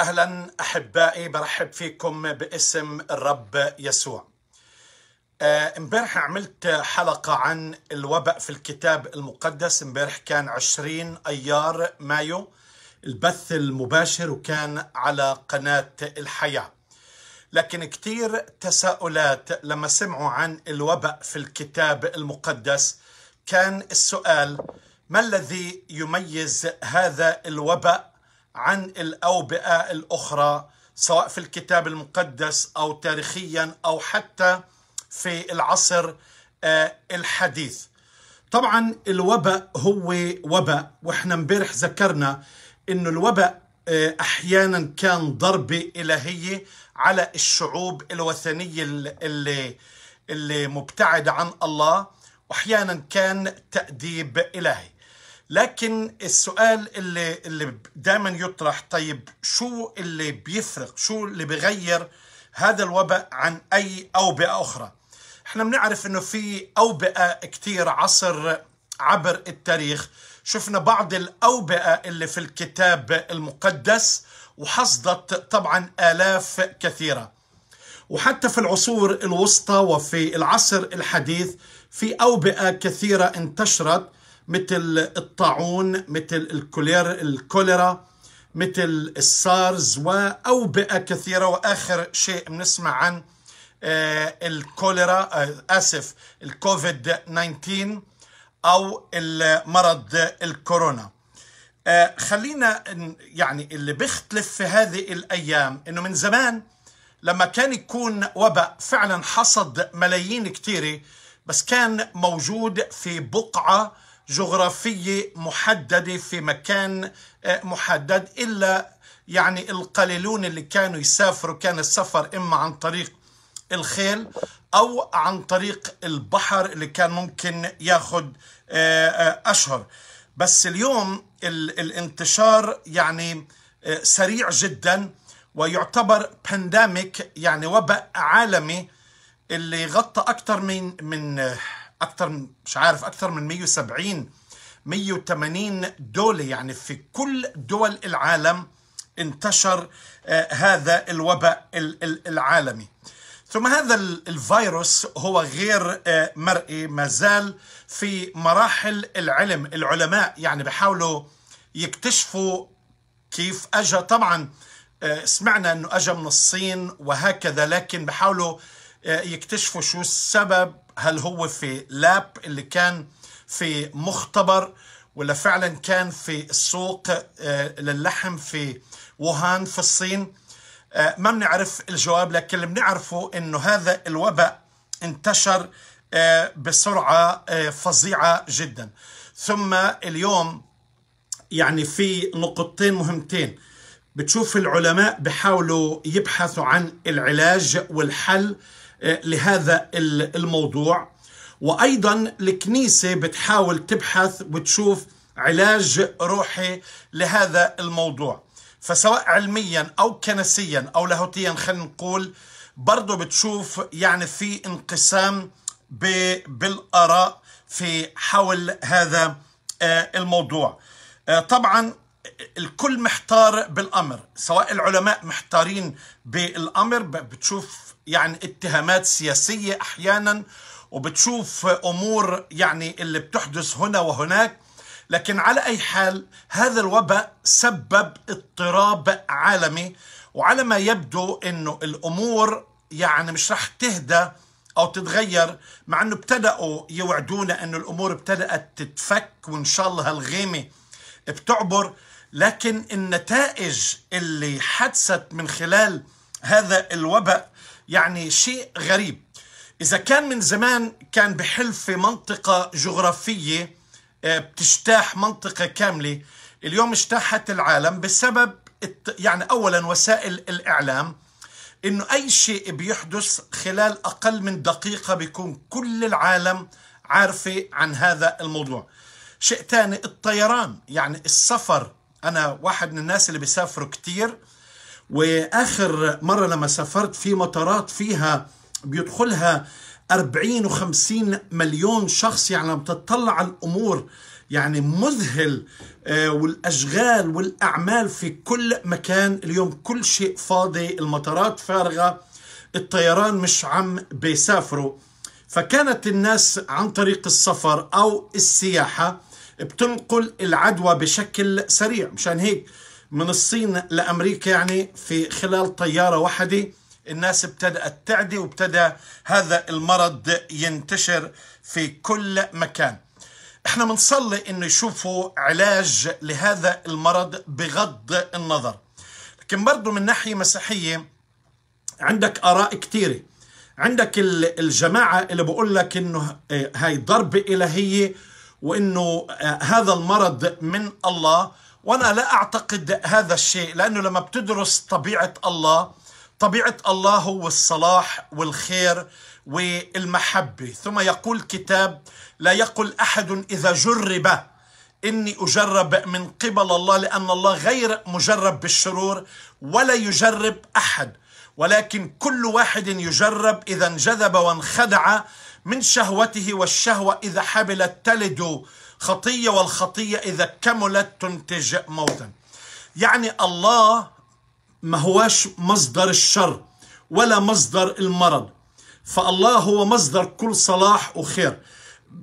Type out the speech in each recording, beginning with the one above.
اهلا احبائي برحب فيكم باسم الرب يسوع. آه، امبارح عملت حلقه عن الوباء في الكتاب المقدس، امبارح كان 20 ايار مايو البث المباشر وكان على قناه الحياه. لكن كثير تساؤلات لما سمعوا عن الوباء في الكتاب المقدس كان السؤال ما الذي يميز هذا الوباء عن الاوبئه الاخرى سواء في الكتاب المقدس او تاريخيا او حتى في العصر آه، الحديث. طبعا الوباء هو وباء واحنا امبارح ذكرنا انه الوباء آه، احيانا كان ضربه الهيه على الشعوب الوثنيه اللي اللي مبتعده عن الله واحيانا كان تاديب الهي. لكن السؤال اللي اللي دايما يطرح طيب شو اللي بيفرق شو اللي بيغير هذا الوباء عن اي اوبئه اخرى احنا بنعرف انه في اوبئه كثير عصر عبر التاريخ شفنا بعض الاوبئه اللي في الكتاب المقدس وحصدت طبعا الاف كثيره وحتى في العصور الوسطى وفي العصر الحديث في اوبئه كثيره انتشرت مثل الطاعون مثل الكولير الكوليرا مثل السارز وأوبئة كثيرة وآخر شيء بنسمع عن آه، الكوليرا آه، آسف الكوفيد 19 أو المرض الكورونا آه، خلينا يعني اللي بيختلف في هذه الأيام إنه من زمان لما كان يكون وباء فعلا حصد ملايين كثيرة بس كان موجود في بقعة جغرافية محددة في مكان آه، محدد إلا يعني القليلون اللي كانوا يسافروا كان السفر إما عن طريق الخيل أو عن طريق البحر اللي كان ممكن ياخد آه، آه، أشهر بس اليوم الانتشار يعني سريع جدا ويعتبر بانداميك يعني وباء عالمي اللي غطى أكثر من من اكثر مش عارف اكثر من 170 180 دوله يعني في كل دول العالم انتشر آه، هذا الوباء العالمي ثم هذا الفيروس هو غير آه، مرئي ما زال في مراحل العلم العلماء يعني بحاولوا يكتشفوا كيف اجى طبعا آه، سمعنا انه اجى من الصين وهكذا لكن بحاولوا يكتشفوا شو السبب هل هو في لاب اللي كان في مختبر ولا فعلا كان في السوق آه، للحم في ووهان في الصين آه، ما بنعرف الجواب لكن اللي بنعرفه انه هذا الوباء انتشر آه، بسرعه فظيعه جدا ثم اليوم يعني في نقطتين مهمتين بتشوف العلماء بحاولوا يبحثوا عن العلاج والحل آه، لهذا الموضوع وأيضا الكنيسة بتحاول تبحث وتشوف علاج روحي لهذا الموضوع فسواء علميا أو كنسيا أو لاهوتيا خلينا نقول برضه بتشوف يعني في انقسام بالآراء في حول هذا آه، الموضوع آه، طبعا الكل محتار بالامر سواء العلماء محتارين بالامر بتشوف يعني اتهامات سياسيه احيانا وبتشوف امور يعني اللي بتحدث هنا وهناك لكن على اي حال هذا الوباء سبب اضطراب عالمي وعلى ما يبدو انه الامور يعني مش رح تهدى او تتغير مع انه ابتدأوا يوعدونا انه الامور ابتدأت تتفك وان شاء الله هالغيمه بتعبر لكن النتائج اللي حدثت من خلال هذا الوباء يعني شيء غريب إذا كان من زمان كان بحل في منطقة جغرافية آه، بتجتاح منطقة كاملة اليوم اجتاحت العالم بسبب يعني أولا وسائل الإعلام إنه أي شيء بيحدث خلال أقل من دقيقة بيكون كل العالم عارفة عن هذا الموضوع شيء ثاني الطيران يعني السفر انا واحد من الناس اللي بيسافروا كتير واخر مره لما سافرت في مطارات فيها بيدخلها 40 و50 مليون شخص يعني بتطلع على الامور يعني مذهل آه، والاشغال والاعمال في كل مكان اليوم كل شيء فاضي المطارات فارغه الطيران مش عم بيسافروا فكانت الناس عن طريق السفر او السياحه بتنقل العدوى بشكل سريع مشان هيك من الصين لأمريكا يعني في خلال طيارة واحدة الناس ابتدأت تعدي وابتدى هذا المرض ينتشر في كل مكان احنا بنصلي انه يشوفوا علاج لهذا المرض بغض النظر لكن برضه من ناحية مسيحية عندك آراء كثيرة عندك الجماعة اللي بقول لك انه آه، هاي ضربة إلهية وانه آه، هذا المرض من الله وانا لا اعتقد هذا الشيء لانه لما بتدرس طبيعه الله طبيعه الله هو الصلاح والخير والمحبه ثم يقول كتاب لا يقل احد اذا جرب اني اجرب من قبل الله لان الله غير مجرب بالشرور ولا يجرب احد ولكن كل واحد يجرب اذا انجذب وانخدع من شهوته والشهوة إذا حبلت تلد خطية والخطية إذا كملت تنتج موتا يعني الله ما هواش مصدر الشر ولا مصدر المرض فالله هو مصدر كل صلاح وخير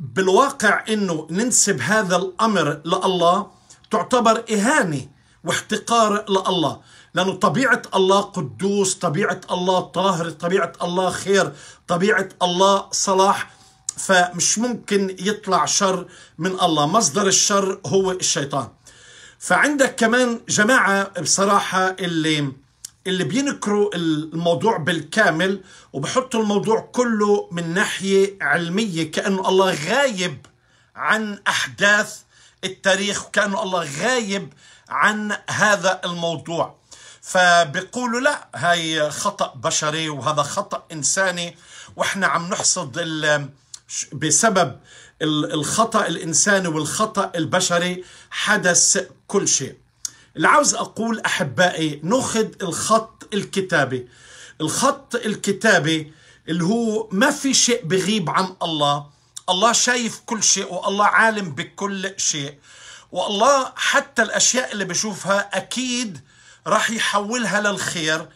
بالواقع انه ننسب هذا الامر لله تعتبر اهانه واحتقار لله لأنه طبيعة الله قدوس طبيعة الله طاهر طبيعة الله خير طبيعة الله صلاح فمش ممكن يطلع شر من الله مصدر الشر هو الشيطان فعندك كمان جماعة بصراحة اللي اللي بينكروا الموضوع بالكامل وبحطوا الموضوع كله من ناحية علمية كأنه الله غايب عن أحداث التاريخ وكأنه الله غايب عن هذا الموضوع فبيقولوا لا هاي خطأ بشري وهذا خطأ إنساني وإحنا عم نحصد بسبب الخطأ الإنساني والخطأ البشري حدث كل شيء اللي عاوز أقول أحبائي ناخذ الخط الكتابي الخط الكتابي اللي هو ما في شيء بغيب عن الله الله شايف كل شيء والله عالم بكل شيء والله حتى الأشياء اللي بشوفها أكيد راح يحولها للخير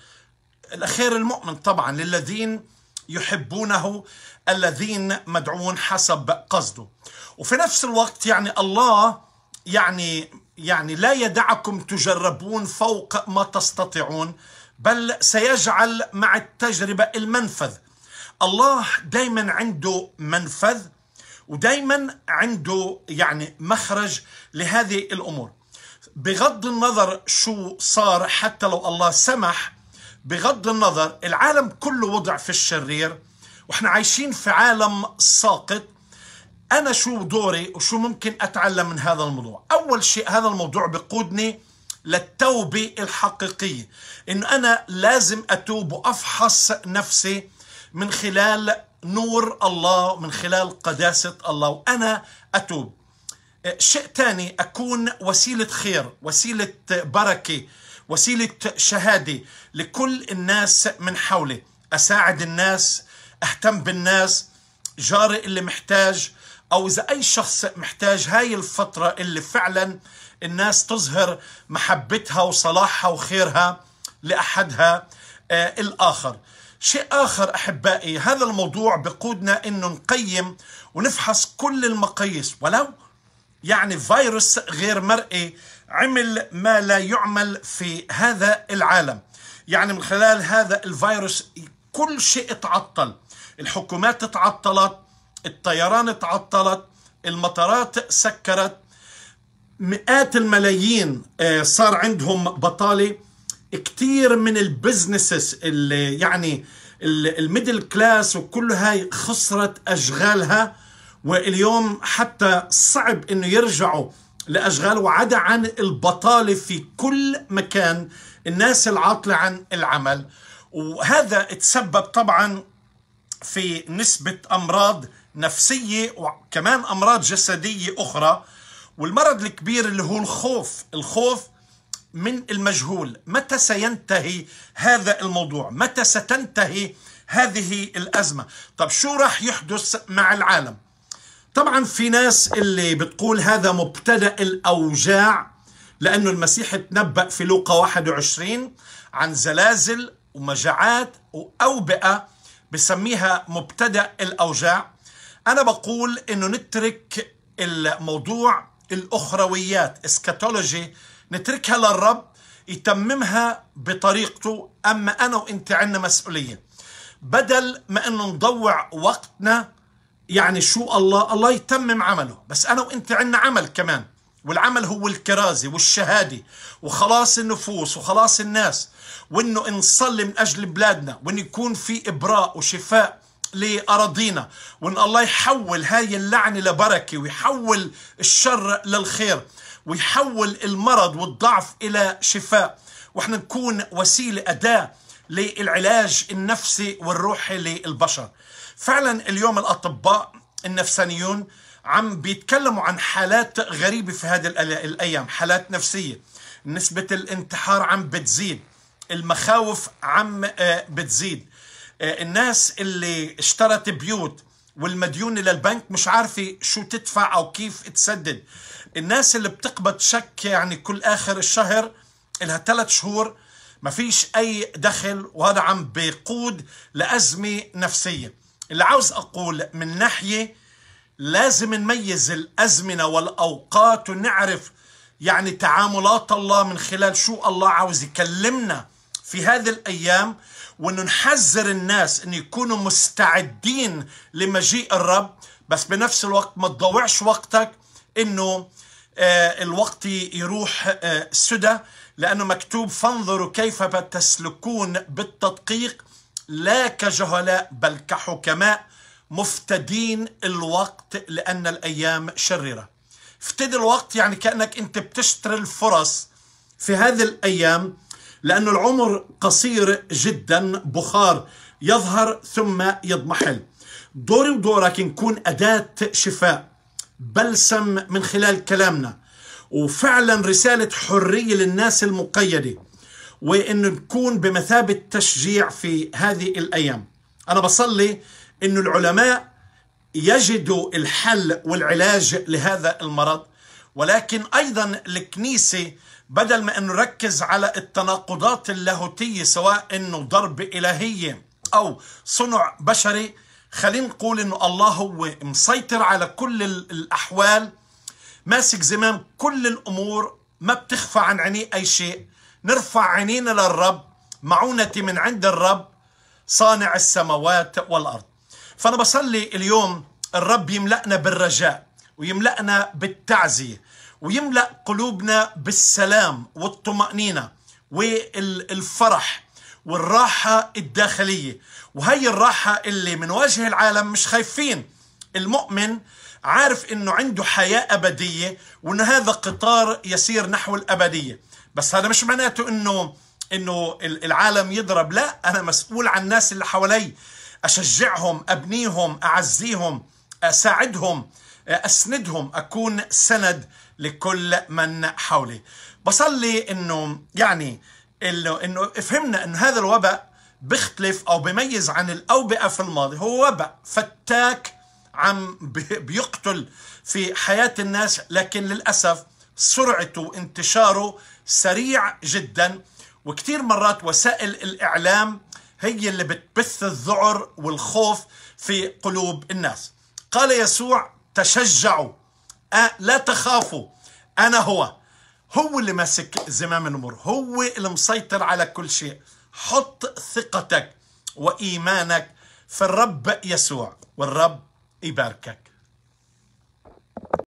الخير المؤمن طبعا للذين يحبونه الذين مدعون حسب قصده وفي نفس الوقت يعني الله يعني يعني لا يدعكم تجربون فوق ما تستطيعون بل سيجعل مع التجربة المنفذ الله دايما عنده منفذ ودايما عنده يعني مخرج لهذه الأمور بغض النظر شو صار حتى لو الله سمح بغض النظر العالم كله وضع في الشرير واحنا عايشين في عالم ساقط انا شو دوري وشو ممكن اتعلم من هذا الموضوع اول شيء هذا الموضوع بقودني للتوبة الحقيقية إن أنا لازم أتوب وأفحص نفسي من خلال نور الله من خلال قداسة الله وأنا أتوب شيء ثاني أكون وسيلة خير وسيلة بركة وسيلة شهادة لكل الناس من حولي أساعد الناس أهتم بالناس جاري اللي محتاج أو إذا أي شخص محتاج هاي الفترة اللي فعلا الناس تظهر محبتها وصلاحها وخيرها لأحدها آه، الآخر شيء آخر أحبائي هذا الموضوع بقودنا أنه نقيم ونفحص كل المقاييس ولو يعني فيروس غير مرئي عمل ما لا يعمل في هذا العالم يعني من خلال هذا الفيروس كل شيء تعطل الحكومات تعطلت الطيران تعطلت المطارات سكرت مئات الملايين آه، صار عندهم بطاله كثير من البزنسز اللي يعني الميدل كلاس وكل هاي خسرت اشغالها واليوم حتى صعب انه يرجعوا لاشغال وعدا عن البطاله في كل مكان الناس العاطله عن العمل وهذا تسبب طبعا في نسبه امراض نفسيه وكمان امراض جسديه اخرى والمرض الكبير اللي هو الخوف الخوف من المجهول متى سينتهي هذا الموضوع متى ستنتهي هذه الازمه طب شو راح يحدث مع العالم طبعا في ناس اللي بتقول هذا مبتدأ الأوجاع لأنه المسيح تنبأ في لوقا 21 عن زلازل ومجاعات وأوبئة بسميها مبتدأ الأوجاع أنا بقول أنه نترك الموضوع الأخرويات اسكاتولوجي نتركها للرب يتممها بطريقته أما أنا وإنت عندنا مسؤولية بدل ما أنه نضوع وقتنا يعني شو الله الله يتمم عمله بس أنا وإنت عنا عمل كمان والعمل هو الكرازة والشهادة وخلاص النفوس وخلاص الناس وإنه نصلي من أجل بلادنا وإن يكون في إبراء وشفاء لأراضينا وإن الله يحول هاي اللعنة لبركة ويحول الشر للخير ويحول المرض والضعف إلى شفاء وإحنا نكون وسيلة أداة للعلاج النفسي والروحي للبشر فعلا اليوم الأطباء النفسانيون عم بيتكلموا عن حالات غريبة في هذه الأيام حالات نفسية نسبة الانتحار عم بتزيد المخاوف عم آه، بتزيد آه، الناس اللي اشترت بيوت والمديونة للبنك مش عارفة شو تدفع أو كيف تسدد الناس اللي بتقبض شك يعني كل آخر الشهر لها ثلاث شهور ما فيش أي دخل وهذا عم بيقود لأزمة نفسية اللي عاوز أقول من ناحية لازم نميز الأزمنة والأوقات ونعرف يعني تعاملات الله من خلال شو الله عاوز يكلمنا في هذه الأيام وأنه نحذر الناس أن يكونوا مستعدين لمجيء الرب بس بنفس الوقت ما تضوعش وقتك أنه آه، الوقت يروح آه، سدى لأنه مكتوب فانظروا كيف تسلكون بالتدقيق لا كجهلاء بل كحكماء مفتدين الوقت لأن الأيام شررة افتدي الوقت يعني كأنك أنت بتشتري الفرص في هذه الأيام لأن العمر قصير جدا بخار يظهر ثم يضمحل دوري ودورك نكون أداة شفاء بلسم من خلال كلامنا وفعلا رسالة حرية للناس المقيدة وانه نكون بمثابه تشجيع في هذه الايام انا بصلي انه العلماء يجدوا الحل والعلاج لهذا المرض ولكن ايضا الكنيسه بدل ما انه نركز على التناقضات اللاهوتيه سواء انه ضرب الهيه او صنع بشري خلينا نقول انه الله هو مسيطر على كل الاحوال ماسك زمام كل الامور ما بتخفى عن عينيه اي شيء نرفع عينينا للرب معونة من عند الرب صانع السماوات والأرض فأنا بصلي اليوم الرب يملأنا بالرجاء ويملأنا بالتعزية ويملأ قلوبنا بالسلام والطمأنينة والفرح والراحة الداخلية وهي الراحة اللي من وجه العالم مش خايفين المؤمن عارف انه عنده حياة أبدية وان هذا قطار يسير نحو الأبدية بس هذا مش معناته انه انه العالم يضرب لا انا مسؤول عن الناس اللي حوالي اشجعهم ابنيهم اعزيهم اساعدهم اسندهم اكون سند لكل من حولي بصلي انه يعني انه انه فهمنا انه هذا الوباء بيختلف او بيميز عن الاوبئه في الماضي هو وباء فتاك عم بيقتل في حياه الناس لكن للاسف سرعته وانتشاره سريع جدا وكثير مرات وسائل الإعلام هي اللي بتبث الذعر والخوف في قلوب الناس قال يسوع تشجعوا أه لا تخافوا أنا هو هو اللي ماسك زمام الأمور هو اللي مسيطر على كل شيء حط ثقتك وإيمانك في الرب يسوع والرب يباركك